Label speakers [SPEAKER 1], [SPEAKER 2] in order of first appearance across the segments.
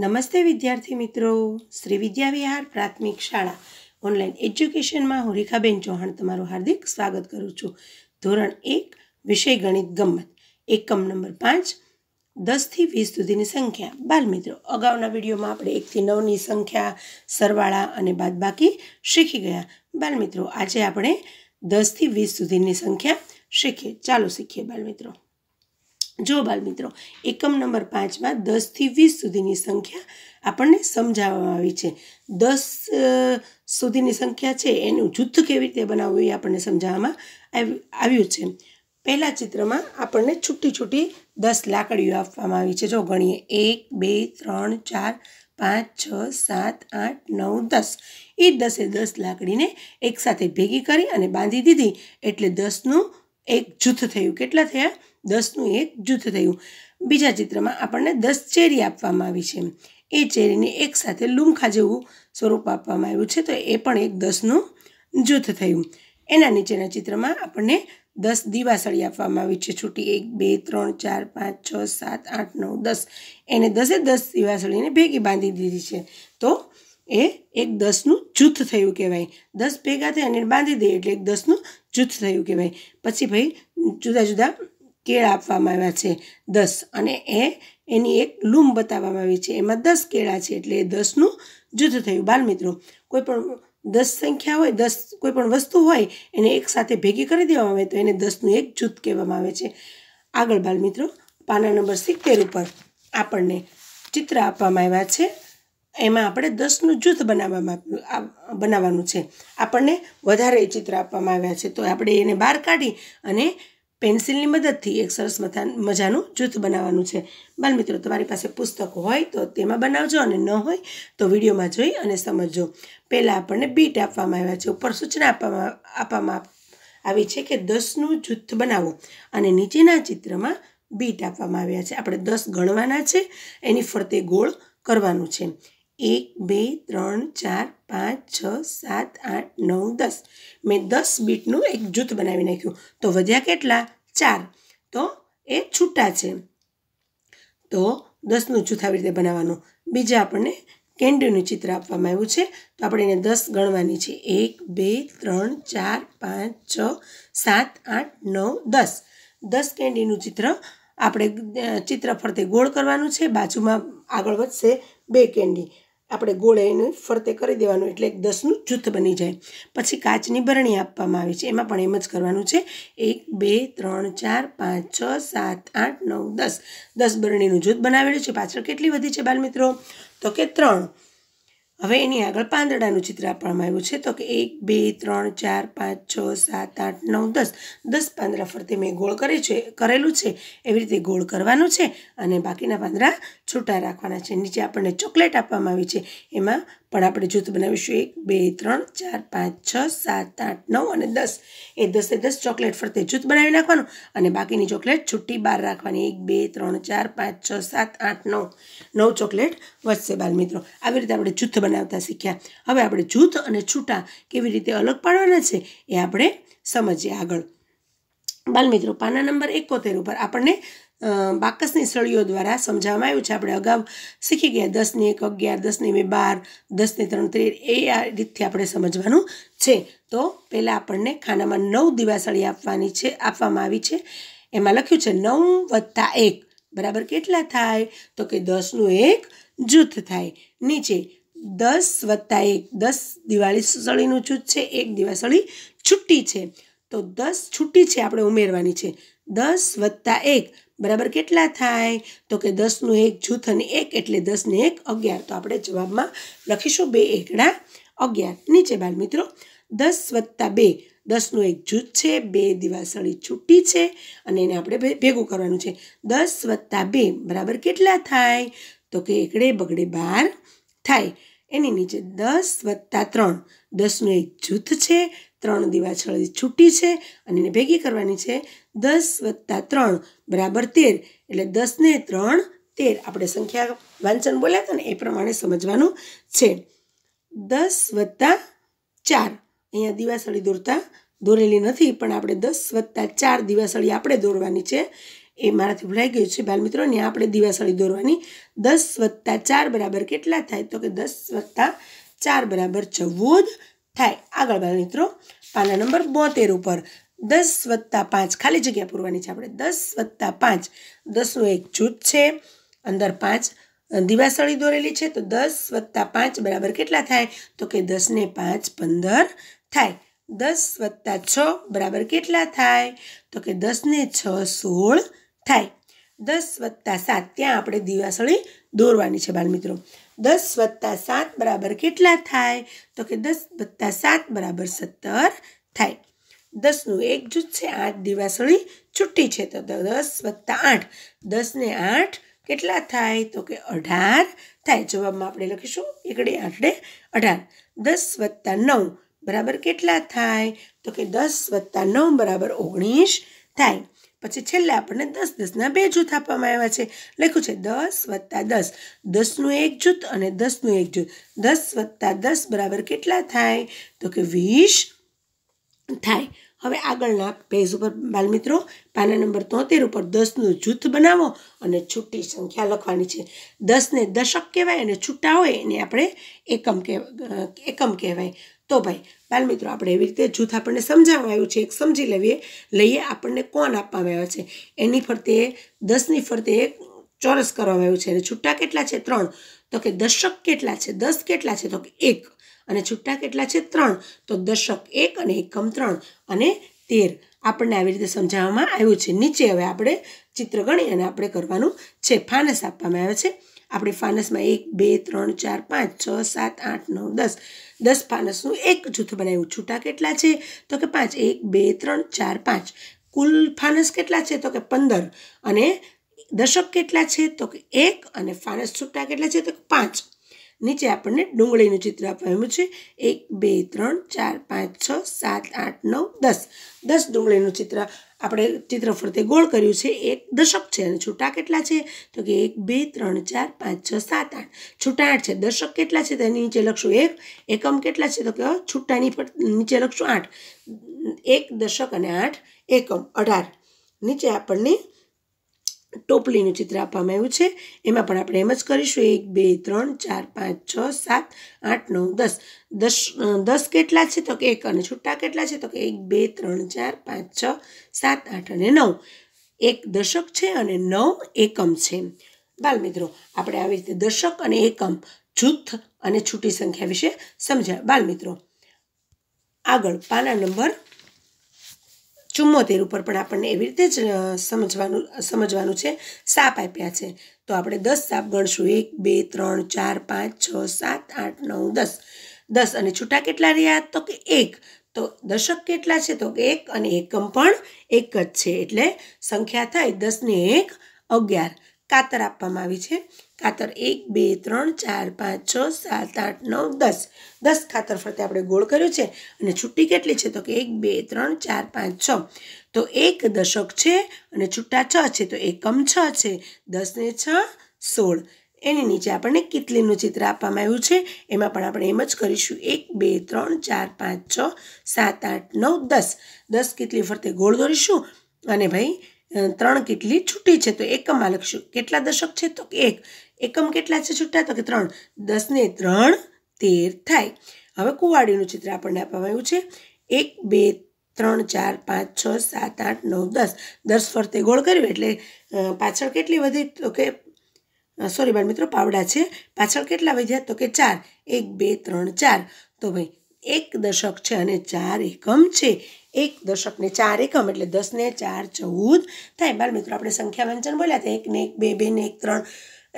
[SPEAKER 1] નમસ્તે વિદ્યાર્થી મિત્રો શ્રી વિદ્યાવિહાર પ્રાથમિક શાળા ઓનલાઈન એજ્યુકેશનમાં હું રેખાબેન ચૌહાણ તમારું હાર્દિક સ્વાગત કરું છું ધોરણ એક વિષય ગણિત ગમત એકમ નંબર પાંચ દસથી વીસ સુધીની સંખ્યા બાલ મિત્રો અગાઉના વિડીયોમાં આપણે એકથી નવની સંખ્યા સરવાળા અને બાદબાકી શીખી ગયા બાલ મિત્રો આજે આપણે દસથી વીસ સુધીની સંખ્યા શીખીએ ચાલો શીખીએ બાલ મિત્રો જો બાળમિત્રો એકમ નંબર પાંચમાં દસથી વીસ સુધીની સંખ્યા આપણને સમજાવવામાં આવી છે દસ સુધીની સંખ્યા છે એનું જૂથ કેવી રીતે બનાવવું એ આપણને સમજાવવામાં આવ્યું છે પહેલાં ચિત્રમાં આપણને છૂટી છૂટી દસ લાકડીઓ આપવામાં આવી છે જો ગણીએ એક બે ત્રણ ચાર પાંચ છ સાત આઠ નવ દસ એ દસે દસ લાકડીને એકસાથે ભેગી કરી અને બાંધી દીધી એટલે દસનું એક જૂથ થયું કેટલા થયા દસનું એક જૂથ થયું બીજા ચિત્રમાં આપણને દસ ચેરી આપવામાં આવી છે એ ચેરીને એક સાથે લુમખા જેવું સ્વરૂપ આપવામાં આવ્યું છે તો એ પણ એક દસનું જૂથ થયું એના નીચેના ચિત્રમાં આપણને દસ દિવાસળી આપવામાં આવી છે છૂટી એક બે ત્રણ ચાર પાંચ છ સાત આઠ નવ દસ એને દસે દસ દિવાસળીને ભેગી બાંધી દીધી છે તો એ એક દસનું જૂથ થયું કહેવાય દસ ભેગા થઈ અને બાંધી દે એટલે એક દસનું જૂથ થયું કહેવાય પછી ભાઈ જુદા જુદા કેળ આપવામાં આવ્યા છે દસ અને એ એની એક લૂમ બતાવવામાં આવી છે એમાં દસ કેળા છે એટલે એ દસનું જૂથ થયું બાલમિત્રો કોઈ પણ દસ સંખ્યા હોય દસ કોઈ પણ વસ્તુ હોય એને એકસાથે ભેગી કરી દેવામાં આવે તો એને દસનું એક જૂથ કહેવામાં આવે છે આગળ બાલમિત્રો પાના નંબર સિત્તેર ઉપર આપણને ચિત્ર આપવામાં આવ્યા છે એમાં આપણે દસનું જૂથ બનાવવામાં બનાવવાનું છે આપણને વધારે ચિત્ર આપવામાં આવ્યા છે તો આપણે એને બહાર કાઢી અને પેન્સિલની મદદથી એક સરસ મથા મજાનું જૂથ બનાવવાનું છે બાલમિત્રો તમારી પાસે પુસ્તક હોય તો તેમાં બનાવજો અને ન હોય તો વિડીયોમાં જોઈ અને સમજજો પહેલાં આપણને બીટ આપવામાં આવ્યા છે ઉપર સૂચના આપવામાં આપવામાં આવી છે કે દસનું જૂથ બનાવો અને નીચેના ચિત્રમાં બીટ આપવામાં આવ્યા છે આપણે દસ ગણવાના છે એની ફરતે ગોળ કરવાનું છે એક બે ત્રણ ચાર પાંચ છ સાત આઠ નવ દસ મેં દસ બીટનું એક જૂથ બનાવી નાખ્યું તો વધ્યા કેટલા ચાર તો એ છૂટા છે તો દસનું જૂથ આવી રીતે બનાવવાનું બીજા આપણને કેન્ડીનું ચિત્ર આપવામાં આવ્યું છે તો આપણે એને દસ ગણવાની છે એક બે ત્રણ ચાર પાંચ છ સાત આઠ નવ દસ દસ કેન્ડીનું ચિત્ર આપણે ચિત્ર ફરતે ગોળ કરવાનું છે બાજુમાં આગળ વધશે બે કેન્ડી આપણે ગોળે એનું ફરતે કરી દેવાનું એટલે એક દસનું જૂથ બની જાય પછી કાચની બરણી આપવામાં આવે છે એમાં પણ એમ જ કરવાનું છે એક બે ત્રણ ચાર પાંચ છ સાત આઠ નવ દસ દસ બરણીનું જૂથ બનાવેલું છે પાછળ કેટલી વધી છે બાલમિત્રો તો કે ત્રણ હવે એની આગળ પાંદડાનું ચિત્ર આપવામાં આવ્યું છે તો કે એક બે ત્રણ ચાર પાંચ છ સાત આઠ નવ દસ દસ પાંદડા ફરતે મેં ગોળ કરે છે કરેલું છે એવી રીતે ગોળ કરવાનું છે અને બાકીના પાંદડા છૂટા રાખવાના છે નીચે આપણને ચોકલેટ આપવામાં આવી છે એમાં પણ આપણે જૂથ બનાવીશું એક બે ત્રણ ચાર પાંચ છ સાત આઠ નવ અને દસ એ દસે દસ ચોકલેટ ફરતે જૂથ બનાવી નાખવાનું અને બાકીની ચોકલેટ છૂટી બહાર રાખવાની એક બે ત્રણ ચાર પાંચ છ સાત આઠ નવ નવ ચોકલેટ વધશે બાલમિત્રો આવી રીતે આપણે જૂથ બનાવતા શીખ્યા હવે આપણે જૂથ અને છૂટા કેવી રીતે અલગ પાડવાના છે એ આપણે સમજીએ આગળ બાલમિત્રો પાના નંબર એકોતેર ઉપર આપણને બાકસની સળીઓ દ્વારા સમજાવવામાં આવ્યું છે આપણે અગાઉ શીખી ગયા દસની એક અગિયાર દસની બે બાર દસની ત્રણ તેર એ આ રીતથી આપણે સમજવાનું છે તો પહેલાં આપણને ખાનામાં નવ દિવાસળી આપવાની છે આપવામાં આવી છે એમાં લખ્યું છે નવ વત્તા એક બરાબર કેટલા થાય તો કે દસનું એક જૂથ થાય નીચે દસ વત્તા એક દસ દિવાળી સળીનું જૂથ છે એક દિવાસળી છૂટી છે તો દસ છૂટી છે આપણે ઉમેરવાની છે દસ વત્તા એક બરાબર કેટલા થાય તો કે દસનું એક જૂથ અને એક એટલે દસને એક અગિયાર તો આપણે જવાબમાં લખીશું બે એકડા અગિયાર નીચે બાળ મિત્રો દસ વત્તા બે દસનું એક જૂથ છે બે દિવાસળી છૂટી છે અને એને આપણે ભેગું કરવાનું છે દસ વત્તા બે બરાબર કેટલા થાય તો કે એકડે બગડે બાર થાય એની નીચે દસ વત્તા ત્રણ દસનું એક જૂથ છે ત્રણ દિવાછળ છૂટી છે અને એને ભેગી કરવાની છે દસ વત્તા ત્રણ બરાબર તેર એટલે દસને ત્રણ તેર આપણે સંખ્યા વાંચન બોલ્યા હતા ને એ પ્રમાણે સમજવાનું છે દસ વત્તા ચાર અહીંયા દિવાસળી દોરતા દોરેલી નથી પણ આપણે દસ વત્તા ચાર દિવાસળી આપણે દોરવાની છે એ મારાથી ભૂલાઈ ગયું છે બાલમિત્રો ને આપણે દિવાસળી દોરવાની દસ વત્તા ચાર બરાબર કેટલા થાય તો કે દસ વત્તા ચાર બરાબર ચૌદ થાય આગળ બધા મિત્રો પાના નંબર બોતેર ઉપર દસ વત્તા પાંચ ખાલી જગ્યા પૂરવાની છે આપણે દસ વત્તા પાંચ દસનું એક જૂથ છે અંદર પાંચ દિવાસળી દોરેલી છે તો દસ વત્તા પાંચ બરાબર કેટલા થાય તો કે દસને પાંચ પંદર થાય દસ વત્તા છ બરાબર કેટલા થાય તો કે દસને છ સોળ થાય દસ વત્તા સાત ત્યાં આપણે દિવાસળી દોરવાની છે બાળમિત્રો દસ વત્તા સાત બરાબર કેટલા થાય તો કે દસ વત્તા સાત બરાબર સત્તર થાય દસનું એક જૂથ છે આઠ દિવાસળી છૂટી છે તો દસ વત્તા આઠ દસને આઠ કેટલા થાય તો કે અઢાર થાય જવાબમાં આપણે લખીશું એકડે આઠડે અઢાર દસ વત્તા નવ બરાબર કેટલા થાય તો કે દસ વત્તા નવ બરાબર ઓગણીસ થાય પછી છેલ્લે આપણને દસ દસના બે જૂથ આપવામાં આવ્યા છે લખ્યું છે દસ વત્તા દસ દસનું એક જૂથ અને દસનું એક જૂથ દસ વત્તા દસ બરાબર કેટલા થાય તો કે વીસ થાય હવે આગળના પેજ ઉપર બાલમિત્રો પાના નંબર તોતેર ઉપર દસનું જૂથ બનાવો અને છૂટી સંખ્યા લખવાની છે દસને દશક કહેવાય અને છૂટા હોય એને આપણે એકમ કહેવાય એકમ કહેવાય તો ભાઈ બાલમિત્રો આપણે એવી રીતે જૂથ આપણને સમજાવવામાં આવ્યું છે એક સમજી લેવીએ લઈએ આપણને કોણ આપવામાં આવ્યો છે એની ફરતે દસની ફરતે એક ચોરસ કરવામાં આવ્યું છે અને છૂટા કેટલા છે ત્રણ તો કે દશક કેટલા છે દસ કેટલા છે તો કે એક અને છૂટા કેટલા છે ત્રણ તો દશક એક અને એકમ ત્રણ અને તેર આપણને આવી રીતે સમજાવવામાં આવ્યું છે નીચે હવે આપણે ચિત્ર ગણી અને આપણે કરવાનું છે ફાનસ આપવામાં આવે છે આપણે ફાનસમાં એક બે ત્રણ ચાર પાંચ છ સાત આઠ નવ દસ દસ ફાનસનું એક જૂથ બનાવ્યું છૂટા કેટલા છે તો કે પાંચ એક બે ત્રણ ચાર પાંચ કુલ ફાનસ કેટલા છે તો કે પંદર અને દશક કેટલા છે તો કે એક અને ફાનસ છૂટા કેટલા છે તો કે પાંચ નીચે આપણને ડુંગળીનું ચિત્ર આપવામાં છે એક બે ત્રણ ચાર પાંચ છ સાત આઠ નવ દસ દસ ડુંગળીનું ચિત્ર આપણે ચિત્ર ફરતે ગોળ કર્યું છે એક દશક છે અને છૂટા કેટલા છે તો કે એક બે ત્રણ ચાર પાંચ છ સાત આઠ છૂટા આઠ છે દશક કેટલા છે તેની નીચે લખશું એક એકમ કેટલા છે તો કે છૂટાની નીચે લખશું આઠ એક દશક અને આઠ એકમ અઢાર નીચે આપણને ટોપલીનું ચિત્ર આપવામાં આવ્યું છે એમાં પણ આપણે એમ જ કરીશું એક બે ત્રણ ચાર પાંચ છ સાત આઠ નવ દસ દસ દસ કેટલા છે તો કે એક અને છૂટા કેટલા છે તો કે એક બે ત્રણ ચાર પાંચ છ સાત આઠ અને નવ એક દશક છે અને નવ એકમ છે બાલ મિત્રો આપણે આવી રીતે દશક અને એકમ જૂથ અને છૂટી સંખ્યા વિશે સમજ્યા બાલ મિત્રો આગળ પાના નંબર ચુમ્મોતેર ઉપર પણ આપણને એવી રીતે જ સમજવાનું સમજવાનું છે સાપ આપ્યા છે તો આપણે દસ સાપ ગણશું એક બે ત્રણ ચાર પાંચ છ સાત આઠ નવ દસ દસ અને છૂટા કેટલા રહ્યા તો કે એક તો દશક કેટલા છે તો કે એક અને એકમ પણ એક જ છે એટલે સંખ્યા થાય દસને એક અગિયાર કાતર આપવામાં આવી છે ખાતર એક બે ત્રણ ચાર પાંચ છ સાત આઠ નવ દસ દસ ખાતર ફરતે આપણે ગોળ કર્યું છે અને છુટ્ટી કેટલી છે તો કે એક બે ત્રણ ચાર પાંચ છ તો એક દશક છે અને છુટ્ટા છ છે તો એકમ છ છે દસ ને છ સોળ એની નીચે આપણને કિતલીનું ચિત્ર આપવામાં આવ્યું છે એમાં પણ આપણે એમ જ કરીશું એક બે ત્રણ ચાર પાંચ છ સાત આઠ નવ દસ દસ કિતલી ફરતે ગોળ દોરીશું અને ભાઈ ત્રણ કેટલી છૂટી છે તો એકમમાં લખશું કેટલા દશક છે તો એક એકમ કેટલા છે છૂટા તો કે ત્રણ દસને ત્રણ તેર થાય હવે કુવાડીનું ચિત્ર આપણને આપવામાં છે એક બે ત્રણ ચાર પાંચ છ સાત આઠ નવ દસ દસ ફરતે ગોળ કર્યું એટલે પાછળ કેટલી વધી તો કે સોરી બાળ મિત્રો પાવડા છે પાછળ કેટલા વધ્યા તો કે ચાર એક બે ત્રણ ચાર તો ભાઈ એક દશક છે અને ચાર એકમ છે એક દશકને ચાર એકમ એટલે દસને ચાર ચૌદ થાય બાળ મિત્રો આપણે સંખ્યા વ્યંજન બોલ્યા હતા એકને એક બે બેને એક ત્રણ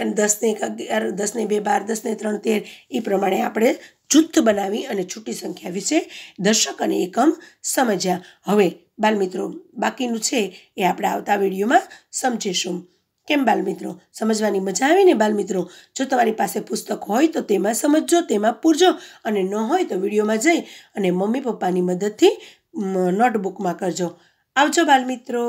[SPEAKER 1] અને દસને એક અગિયાર દસને બે બાર દસને ત્રણ તેર એ પ્રમાણે આપણે જૂથ બનાવી અને છૂટી સંખ્યા વિશે દર્શક અને એકમ સમજ્યા હવે બાલમિત્રો બાકીનું છે એ આપણે આવતા વિડીયોમાં સમજીશું કેમ બાલમિત્રો સમજવાની મજા આવે ને બાલમિત્રો જો તમારી પાસે પુસ્તક હોય તો તેમાં સમજજો તેમાં પૂરજો અને ન હોય તો વિડીયોમાં જઈ અને મમ્મી પપ્પાની મદદથી નોટબુકમાં કરજો આવજો બાલમિત્રો